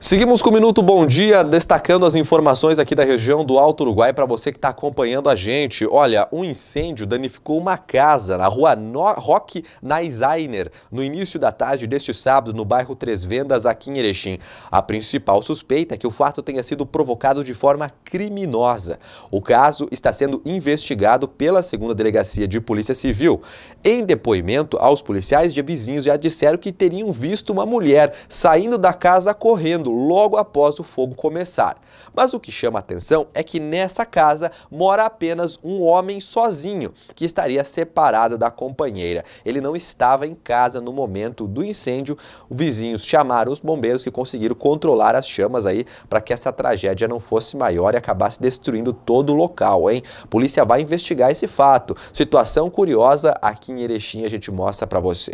Seguimos com o Minuto Bom Dia, destacando as informações aqui da região do Alto Uruguai para você que está acompanhando a gente. Olha, um incêndio danificou uma casa na rua no Roque Naisainer, no início da tarde deste sábado, no bairro Três Vendas, aqui em Erechim. A principal suspeita é que o fato tenha sido provocado de forma criminosa. O caso está sendo investigado pela 2 Delegacia de Polícia Civil. Em depoimento aos policiais de vizinhos, já disseram que teriam visto uma mulher saindo da casa correndo logo após o fogo começar. Mas o que chama atenção é que nessa casa mora apenas um homem sozinho, que estaria separado da companheira. Ele não estava em casa no momento do incêndio. Os vizinhos chamaram os bombeiros que conseguiram controlar as chamas aí para que essa tragédia não fosse maior e acabasse destruindo todo o local, hein? A polícia vai investigar esse fato. Situação curiosa aqui em Erechim a gente mostra para você.